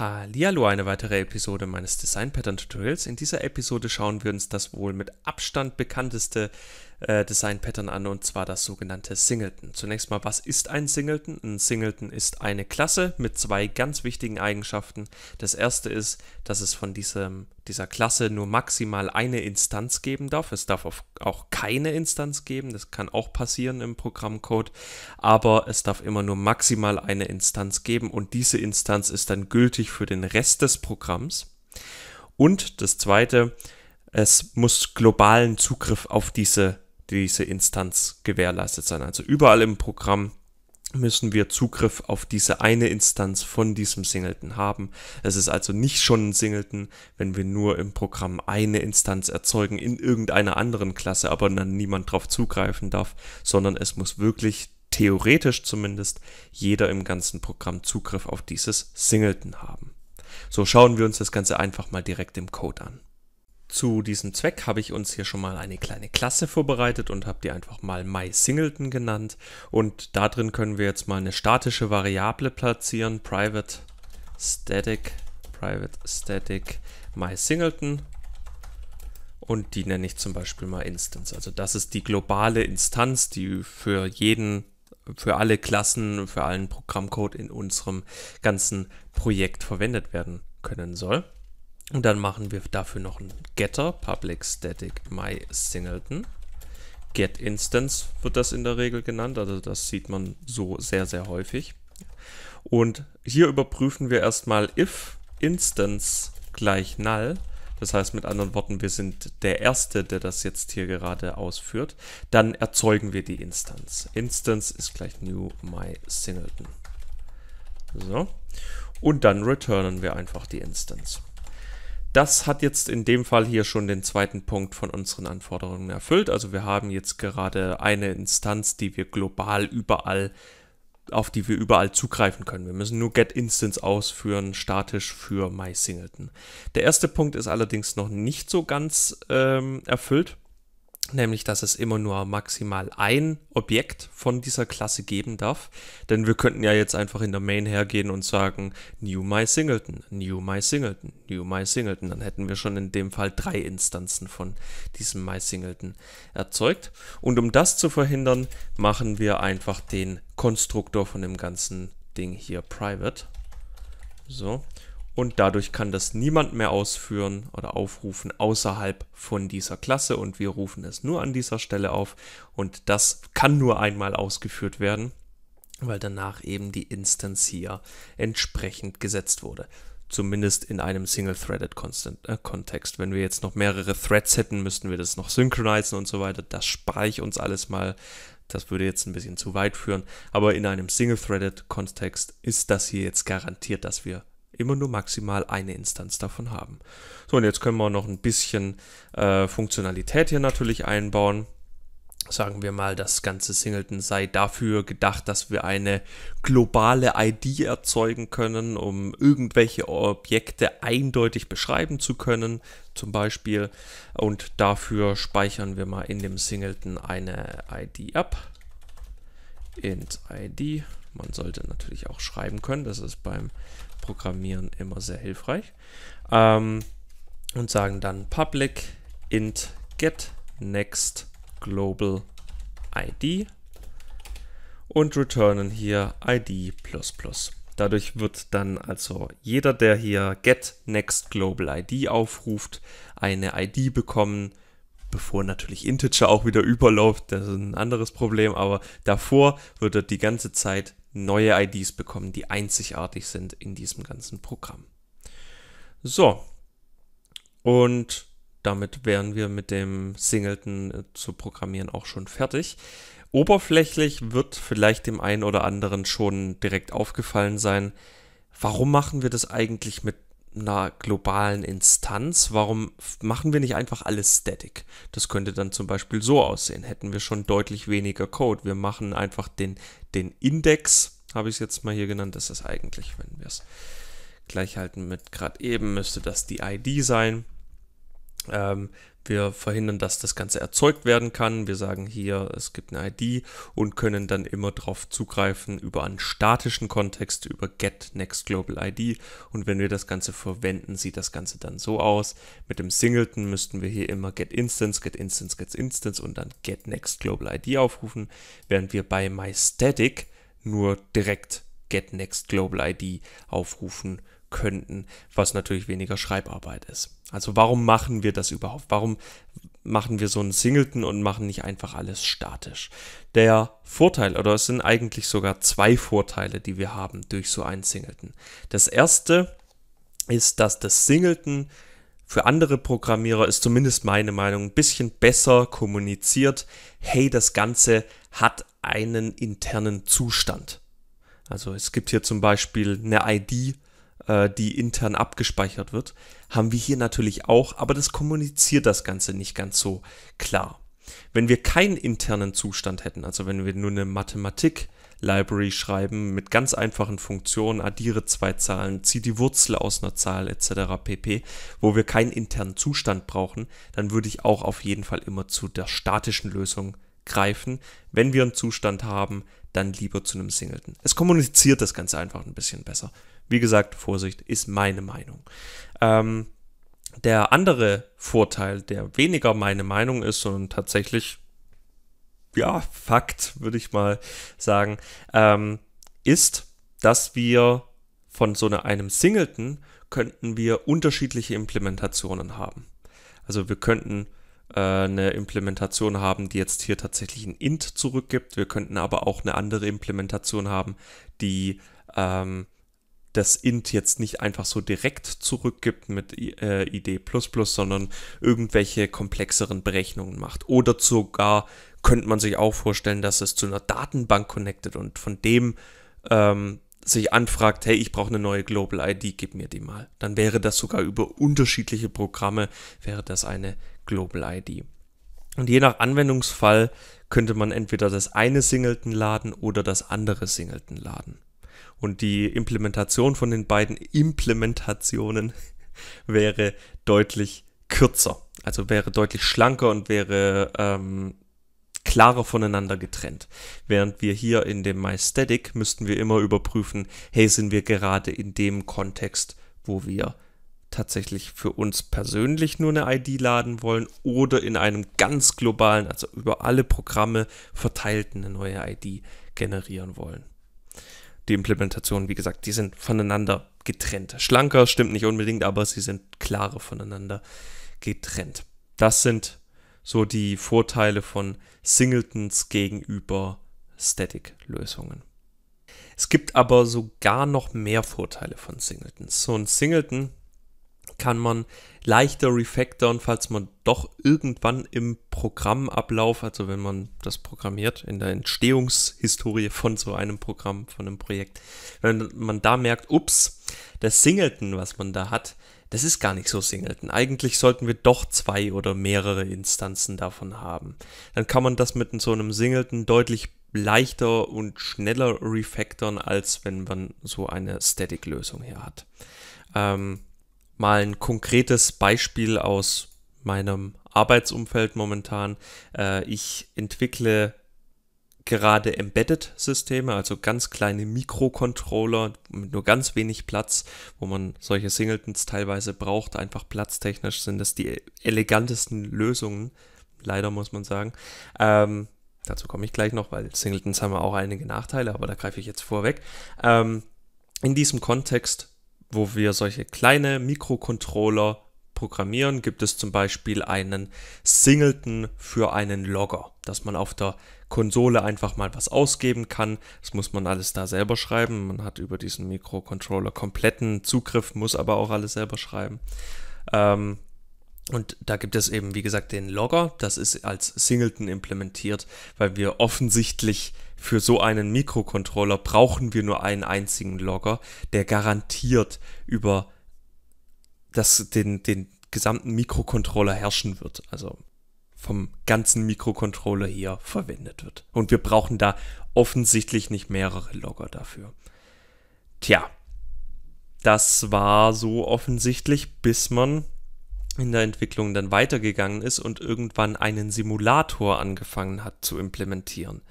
Hallihallo, eine weitere Episode meines Design Pattern Tutorials. In dieser Episode schauen wir uns das wohl mit Abstand bekannteste äh, Design-Pattern an und zwar das sogenannte Singleton. Zunächst mal, was ist ein Singleton? Ein Singleton ist eine Klasse mit zwei ganz wichtigen Eigenschaften. Das erste ist, dass es von diesem, dieser Klasse nur maximal eine Instanz geben darf. Es darf auch keine Instanz geben, das kann auch passieren im Programmcode, aber es darf immer nur maximal eine Instanz geben und diese Instanz ist dann gültig für den Rest des Programms. Und das zweite, es muss globalen Zugriff auf diese diese Instanz gewährleistet sein. Also überall im Programm müssen wir Zugriff auf diese eine Instanz von diesem Singleton haben. Es ist also nicht schon ein Singleton, wenn wir nur im Programm eine Instanz erzeugen in irgendeiner anderen Klasse, aber dann niemand darauf zugreifen darf, sondern es muss wirklich theoretisch zumindest jeder im ganzen Programm Zugriff auf dieses Singleton haben. So schauen wir uns das Ganze einfach mal direkt im Code an. Zu diesem Zweck habe ich uns hier schon mal eine kleine Klasse vorbereitet und habe die einfach mal MySingleton genannt. Und da drin können wir jetzt mal eine statische Variable platzieren, private static, private static MySingleton. Und die nenne ich zum Beispiel mal Instance. Also das ist die globale Instanz, die für jeden, für alle Klassen, für allen Programmcode in unserem ganzen Projekt verwendet werden können soll. Und dann machen wir dafür noch ein Getter, public static my singleton. Get Instance wird das in der Regel genannt, also das sieht man so sehr, sehr häufig. Und hier überprüfen wir erstmal if instance gleich null. Das heißt mit anderen Worten, wir sind der Erste, der das jetzt hier gerade ausführt. Dann erzeugen wir die Instance. Instance ist gleich new my singleton. So. Und dann returnen wir einfach die Instance. Das hat jetzt in dem Fall hier schon den zweiten Punkt von unseren Anforderungen erfüllt. Also wir haben jetzt gerade eine Instanz, die wir global überall, auf die wir überall zugreifen können. Wir müssen nur Get Instance ausführen, statisch für MySingleton. Der erste Punkt ist allerdings noch nicht so ganz ähm, erfüllt nämlich dass es immer nur maximal ein Objekt von dieser Klasse geben darf. Denn wir könnten ja jetzt einfach in der Main hergehen und sagen New My Singleton, New My Singleton, New My Singleton. Dann hätten wir schon in dem Fall drei Instanzen von diesem My Singleton erzeugt. Und um das zu verhindern, machen wir einfach den Konstruktor von dem ganzen Ding hier private. So, und dadurch kann das niemand mehr ausführen oder aufrufen außerhalb von dieser Klasse und wir rufen es nur an dieser Stelle auf und das kann nur einmal ausgeführt werden, weil danach eben die Instanz hier entsprechend gesetzt wurde. Zumindest in einem Single-Threaded-Kontext. Äh, Wenn wir jetzt noch mehrere Threads hätten, müssten wir das noch synchronisieren und so weiter. Das spare ich uns alles mal. Das würde jetzt ein bisschen zu weit führen. Aber in einem Single-Threaded-Kontext ist das hier jetzt garantiert, dass wir immer nur maximal eine Instanz davon haben. So, und jetzt können wir noch ein bisschen äh, Funktionalität hier natürlich einbauen. Sagen wir mal, das ganze Singleton sei dafür gedacht, dass wir eine globale ID erzeugen können, um irgendwelche Objekte eindeutig beschreiben zu können, zum Beispiel. Und dafür speichern wir mal in dem Singleton eine ID ab. int ID man sollte natürlich auch schreiben können, das ist beim Programmieren immer sehr hilfreich. Ähm, und sagen dann public int get next global id und returnen hier id++. Dadurch wird dann also jeder, der hier get next global id aufruft, eine ID bekommen, bevor natürlich Integer auch wieder überläuft, das ist ein anderes Problem, aber davor wird er die ganze Zeit neue IDs bekommen, die einzigartig sind in diesem ganzen Programm. So, und damit wären wir mit dem Singleton äh, zu programmieren auch schon fertig. Oberflächlich wird vielleicht dem einen oder anderen schon direkt aufgefallen sein, warum machen wir das eigentlich mit einer globalen Instanz, warum machen wir nicht einfach alles static? Das könnte dann zum Beispiel so aussehen, hätten wir schon deutlich weniger Code. Wir machen einfach den, den Index, habe ich es jetzt mal hier genannt, das ist eigentlich, wenn wir es gleich halten mit gerade eben, müsste das die ID sein. Ähm, wir verhindern, dass das Ganze erzeugt werden kann. Wir sagen hier, es gibt eine ID und können dann immer darauf zugreifen über einen statischen Kontext, über get next global ID. Und wenn wir das Ganze verwenden, sieht das Ganze dann so aus. Mit dem Singleton müssten wir hier immer get instance, get instance, get instance und dann get next global ID aufrufen, während wir bei mystatic nur direkt get next global ID aufrufen könnten, was natürlich weniger Schreibarbeit ist. Also warum machen wir das überhaupt? Warum machen wir so einen Singleton und machen nicht einfach alles statisch? Der Vorteil, oder es sind eigentlich sogar zwei Vorteile, die wir haben durch so einen Singleton. Das erste ist, dass das Singleton für andere Programmierer ist zumindest meine Meinung ein bisschen besser kommuniziert. Hey, das Ganze hat einen internen Zustand. Also es gibt hier zum Beispiel eine ID, äh, die intern abgespeichert wird, haben wir hier natürlich auch, aber das kommuniziert das Ganze nicht ganz so klar. Wenn wir keinen internen Zustand hätten, also wenn wir nur eine Mathematik-Library schreiben mit ganz einfachen Funktionen, addiere zwei Zahlen, ziehe die Wurzel aus einer Zahl etc. pp., wo wir keinen internen Zustand brauchen, dann würde ich auch auf jeden Fall immer zu der statischen Lösung greifen. Wenn wir einen Zustand haben, dann lieber zu einem Singleton. Es kommuniziert das Ganze einfach ein bisschen besser. Wie gesagt, Vorsicht ist meine Meinung. Ähm, der andere Vorteil, der weniger meine Meinung ist und tatsächlich, ja, Fakt, würde ich mal sagen, ähm, ist, dass wir von so einem Singleton könnten wir unterschiedliche Implementationen haben. Also wir könnten äh, eine Implementation haben, die jetzt hier tatsächlich ein int zurückgibt. Wir könnten aber auch eine andere Implementation haben, die ähm, das int jetzt nicht einfach so direkt zurückgibt mit äh, id++, sondern irgendwelche komplexeren Berechnungen macht. Oder sogar könnte man sich auch vorstellen, dass es zu einer Datenbank connected und von dem ähm, sich anfragt, hey, ich brauche eine neue Global ID, gib mir die mal. Dann wäre das sogar über unterschiedliche Programme, wäre das eine Global ID. Und je nach Anwendungsfall könnte man entweder das eine Singleton laden oder das andere Singleton laden. Und die Implementation von den beiden Implementationen wäre deutlich kürzer. Also wäre deutlich schlanker und wäre ähm, klarer voneinander getrennt. Während wir hier in dem MyStatic müssten wir immer überprüfen, hey, sind wir gerade in dem Kontext, wo wir tatsächlich für uns persönlich nur eine ID laden wollen oder in einem ganz globalen, also über alle Programme verteilten eine neue ID generieren wollen die Implementationen, wie gesagt, die sind voneinander getrennt. Schlanker stimmt nicht unbedingt, aber sie sind klarer voneinander getrennt. Das sind so die Vorteile von Singletons gegenüber Static-Lösungen. Es gibt aber sogar noch mehr Vorteile von Singletons. So ein Singleton kann man leichter refactoren, falls man doch irgendwann im Programmablauf, also wenn man das programmiert, in der Entstehungshistorie von so einem Programm, von einem Projekt, wenn man da merkt, ups, das Singleton, was man da hat, das ist gar nicht so Singleton. Eigentlich sollten wir doch zwei oder mehrere Instanzen davon haben. Dann kann man das mit so einem Singleton deutlich leichter und schneller refactoren, als wenn man so eine Static-Lösung hier hat. Ähm, mal ein konkretes Beispiel aus meinem Arbeitsumfeld momentan. Äh, ich entwickle gerade Embedded-Systeme, also ganz kleine Mikrocontroller mit nur ganz wenig Platz, wo man solche Singletons teilweise braucht. Einfach platztechnisch sind das die elegantesten Lösungen, leider muss man sagen. Ähm, dazu komme ich gleich noch, weil Singletons haben auch einige Nachteile, aber da greife ich jetzt vorweg. Ähm, in diesem Kontext wo wir solche kleine Mikrocontroller programmieren, gibt es zum Beispiel einen Singleton für einen Logger, dass man auf der Konsole einfach mal was ausgeben kann. Das muss man alles da selber schreiben. Man hat über diesen Mikrocontroller kompletten Zugriff, muss aber auch alles selber schreiben. Ähm, und da gibt es eben, wie gesagt, den Logger. Das ist als Singleton implementiert, weil wir offensichtlich für so einen Mikrocontroller brauchen wir nur einen einzigen Logger, der garantiert über das, den, den gesamten Mikrocontroller herrschen wird. Also vom ganzen Mikrocontroller hier verwendet wird. Und wir brauchen da offensichtlich nicht mehrere Logger dafür. Tja, das war so offensichtlich, bis man in der Entwicklung dann weitergegangen ist und irgendwann einen Simulator angefangen hat zu implementieren.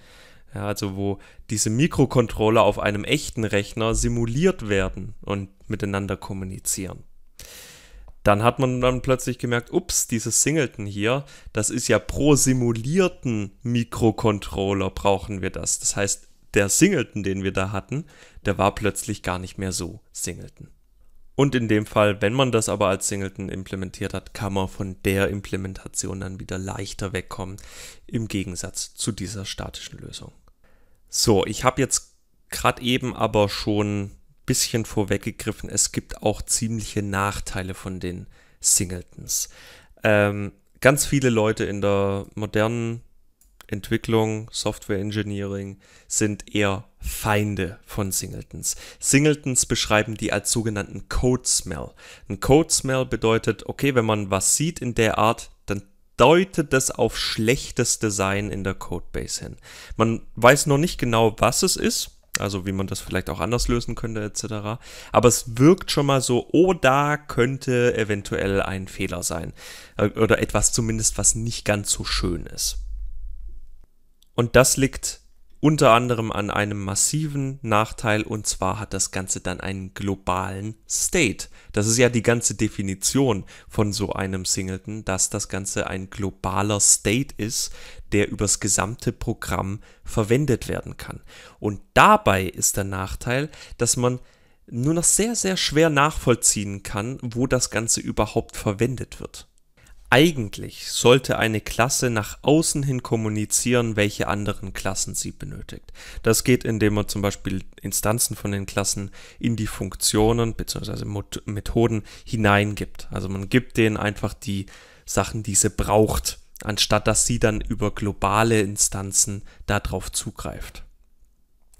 Ja, also wo diese Mikrocontroller auf einem echten Rechner simuliert werden und miteinander kommunizieren. Dann hat man dann plötzlich gemerkt, ups, dieses Singleton hier, das ist ja pro simulierten Mikrocontroller brauchen wir das. Das heißt, der Singleton, den wir da hatten, der war plötzlich gar nicht mehr so Singleton. Und in dem Fall, wenn man das aber als Singleton implementiert hat, kann man von der Implementation dann wieder leichter wegkommen, im Gegensatz zu dieser statischen Lösung. So, ich habe jetzt gerade eben aber schon ein bisschen vorweggegriffen, es gibt auch ziemliche Nachteile von den Singletons. Ähm, ganz viele Leute in der modernen Entwicklung, Software Engineering sind eher Feinde von Singletons. Singletons beschreiben die als sogenannten Code Smell. Ein Code Smell bedeutet, okay, wenn man was sieht in der Art, dann deutet das auf schlechtes Design in der Codebase hin. Man weiß noch nicht genau, was es ist, also wie man das vielleicht auch anders lösen könnte etc. Aber es wirkt schon mal so, oh, da könnte eventuell ein Fehler sein äh, oder etwas zumindest, was nicht ganz so schön ist. Und das liegt unter anderem an einem massiven Nachteil und zwar hat das Ganze dann einen globalen State. Das ist ja die ganze Definition von so einem Singleton, dass das Ganze ein globaler State ist, der übers gesamte Programm verwendet werden kann. Und dabei ist der Nachteil, dass man nur noch sehr, sehr schwer nachvollziehen kann, wo das Ganze überhaupt verwendet wird. Eigentlich sollte eine Klasse nach außen hin kommunizieren, welche anderen Klassen sie benötigt. Das geht, indem man zum Beispiel Instanzen von den Klassen in die Funktionen bzw. Methoden hineingibt. Also man gibt denen einfach die Sachen, die sie braucht, anstatt dass sie dann über globale Instanzen darauf zugreift.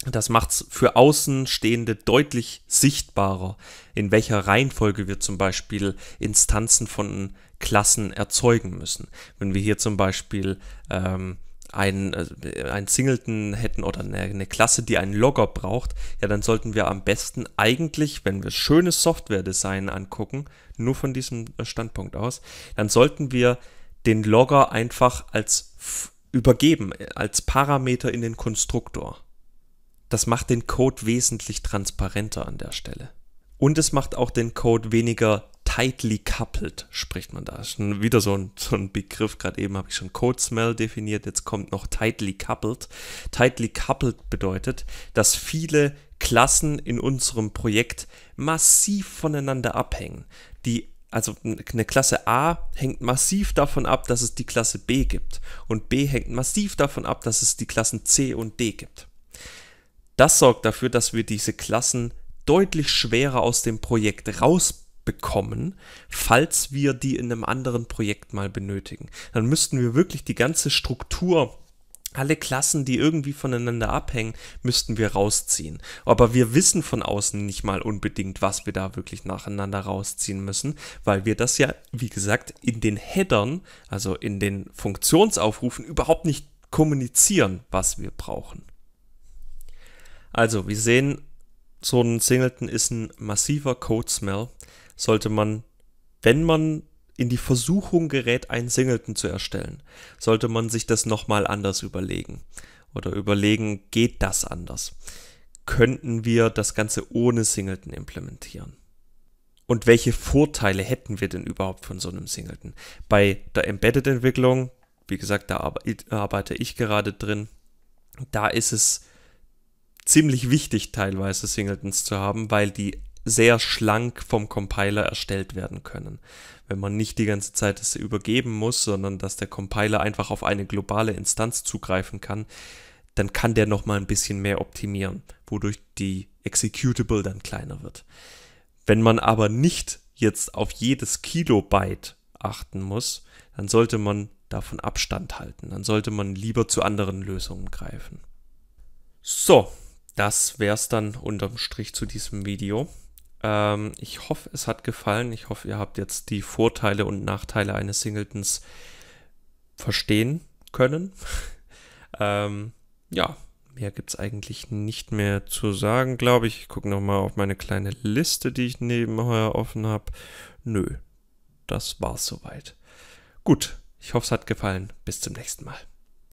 Das macht es für Außenstehende deutlich sichtbarer, in welcher Reihenfolge wir zum Beispiel Instanzen von Klassen erzeugen müssen. Wenn wir hier zum Beispiel ähm, ein, äh, ein Singleton hätten oder eine, eine, Klasse, die einen Logger braucht, ja, dann sollten wir am besten eigentlich, wenn wir schönes Software-Design angucken, nur von diesem Standpunkt aus, dann sollten wir den Logger einfach als übergeben, äh, als Parameter in den Konstruktor das macht den Code wesentlich transparenter an der Stelle. Und es macht auch den Code weniger tightly coupled, spricht man da. Das wieder so ein, so ein Begriff, gerade eben habe ich schon Code Smell definiert, jetzt kommt noch tightly coupled. Tightly coupled bedeutet, dass viele Klassen in unserem Projekt massiv voneinander abhängen. Die also eine Klasse A hängt massiv davon ab, dass es die Klasse B gibt und B hängt massiv davon ab, dass es die Klassen C und D gibt. Das sorgt dafür, dass wir diese Klassen deutlich schwerer aus dem Projekt rausbekommen, falls wir die in einem anderen Projekt mal benötigen. Dann müssten wir wirklich die ganze Struktur alle Klassen, die irgendwie voneinander abhängen, müssten wir rausziehen. Aber wir wissen von außen nicht mal unbedingt, was wir da wirklich nacheinander rausziehen müssen, weil wir das ja, wie gesagt, in den Headern, also in den Funktionsaufrufen, überhaupt nicht kommunizieren, was wir brauchen. Also, wir sehen, so ein Singleton ist ein massiver Code Smell. Sollte man, wenn man in die Versuchung gerät, einen Singleton zu erstellen, sollte man sich das nochmal anders überlegen. Oder überlegen, geht das anders? Könnten wir das Ganze ohne Singleton implementieren? Und welche Vorteile hätten wir denn überhaupt von so einem Singleton? Bei der Embedded-Entwicklung, wie gesagt, da arbeite ich gerade drin, da ist es ziemlich wichtig, teilweise Singletons zu haben, weil die sehr schlank vom Compiler erstellt werden können. Wenn man nicht die ganze Zeit das übergeben muss, sondern dass der Compiler einfach auf eine globale Instanz zugreifen kann, dann kann der nochmal ein bisschen mehr optimieren, wodurch die Executable dann kleiner wird. Wenn man aber nicht jetzt auf jedes Kilobyte achten muss, dann sollte man davon Abstand halten. Dann sollte man lieber zu anderen Lösungen greifen. So, das wäre es dann unterm Strich zu diesem Video. Ähm, ich hoffe, es hat gefallen. Ich hoffe, ihr habt jetzt die Vorteile und Nachteile eines Singletons verstehen können. ähm, ja, mehr gibt es eigentlich nicht mehr zu sagen, glaube ich. Ich gucke nochmal auf meine kleine Liste, die ich nebenher offen habe. Nö, das war's soweit. Gut, ich hoffe, es hat gefallen. Bis zum nächsten Mal.